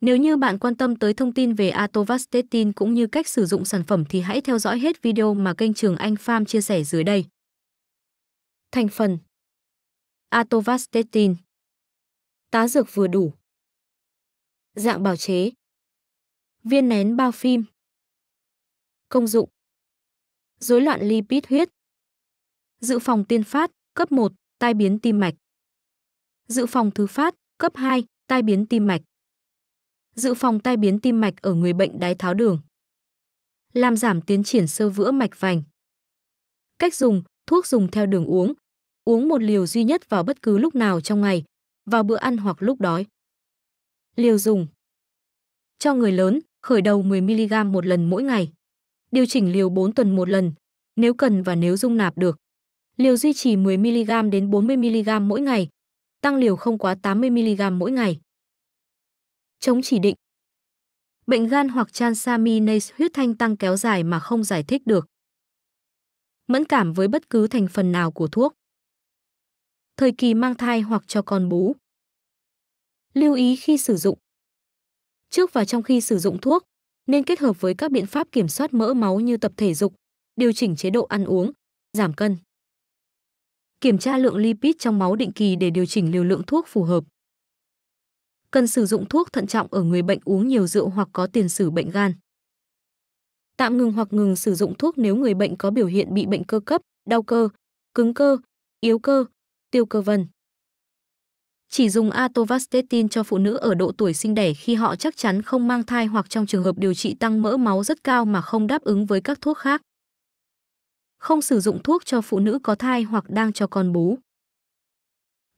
Nếu như bạn quan tâm tới thông tin về atovastatin cũng như cách sử dụng sản phẩm thì hãy theo dõi hết video mà kênh Trường Anh Farm chia sẻ dưới đây. Thành phần Atovastatin Tá dược vừa đủ Dạng bào chế Viên nén bao phim Công dụng Dối loạn lipid huyết Dự phòng tiên phát, cấp 1, tai biến tim mạch Dự phòng thứ phát, cấp 2, tai biến tim mạch dự phòng tai biến tim mạch ở người bệnh đái tháo đường. Làm giảm tiến triển sơ vữa mạch vành. Cách dùng, thuốc dùng theo đường uống. Uống một liều duy nhất vào bất cứ lúc nào trong ngày, vào bữa ăn hoặc lúc đói. Liều dùng. Cho người lớn, khởi đầu 10mg một lần mỗi ngày. Điều chỉnh liều 4 tuần một lần, nếu cần và nếu dung nạp được. Liều duy trì 10mg đến 40mg mỗi ngày, tăng liều không quá 80mg mỗi ngày chống chỉ định. Bệnh gan hoặc transaminase huyết thanh tăng kéo dài mà không giải thích được. Mẫn cảm với bất cứ thành phần nào của thuốc. Thời kỳ mang thai hoặc cho con bú. Lưu ý khi sử dụng. Trước và trong khi sử dụng thuốc, nên kết hợp với các biện pháp kiểm soát mỡ máu như tập thể dục, điều chỉnh chế độ ăn uống, giảm cân. Kiểm tra lượng lipid trong máu định kỳ để điều chỉnh liều lượng thuốc phù hợp cần sử dụng thuốc thận trọng ở người bệnh uống nhiều rượu hoặc có tiền sử bệnh gan. Tạm ngừng hoặc ngừng sử dụng thuốc nếu người bệnh có biểu hiện bị bệnh cơ cấp, đau cơ, cứng cơ, yếu cơ, tiêu cơ vân. Chỉ dùng atovastatin cho phụ nữ ở độ tuổi sinh đẻ khi họ chắc chắn không mang thai hoặc trong trường hợp điều trị tăng mỡ máu rất cao mà không đáp ứng với các thuốc khác. Không sử dụng thuốc cho phụ nữ có thai hoặc đang cho con bú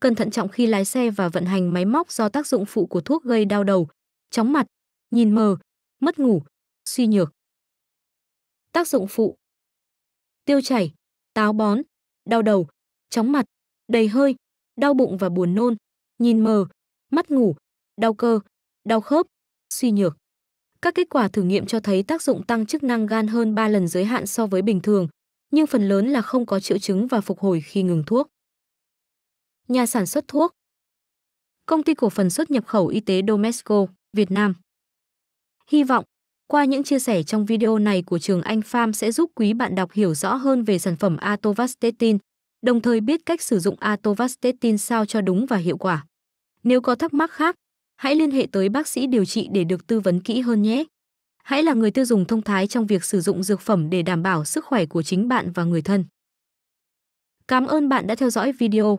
cần thận trọng khi lái xe và vận hành máy móc do tác dụng phụ của thuốc gây đau đầu, chóng mặt, nhìn mờ, mất ngủ, suy nhược. Tác dụng phụ Tiêu chảy, táo bón, đau đầu, chóng mặt, đầy hơi, đau bụng và buồn nôn, nhìn mờ, mắt ngủ, đau cơ, đau khớp, suy nhược. Các kết quả thử nghiệm cho thấy tác dụng tăng chức năng gan hơn 3 lần giới hạn so với bình thường, nhưng phần lớn là không có triệu chứng và phục hồi khi ngừng thuốc nhà sản xuất thuốc, Công ty cổ phần xuất nhập khẩu y tế Domesco, Việt Nam. Hy vọng, qua những chia sẻ trong video này của trường Anh pham sẽ giúp quý bạn đọc hiểu rõ hơn về sản phẩm Atovastatin, đồng thời biết cách sử dụng Atovastatin sao cho đúng và hiệu quả. Nếu có thắc mắc khác, hãy liên hệ tới bác sĩ điều trị để được tư vấn kỹ hơn nhé. Hãy là người tiêu dùng thông thái trong việc sử dụng dược phẩm để đảm bảo sức khỏe của chính bạn và người thân. Cảm ơn bạn đã theo dõi video.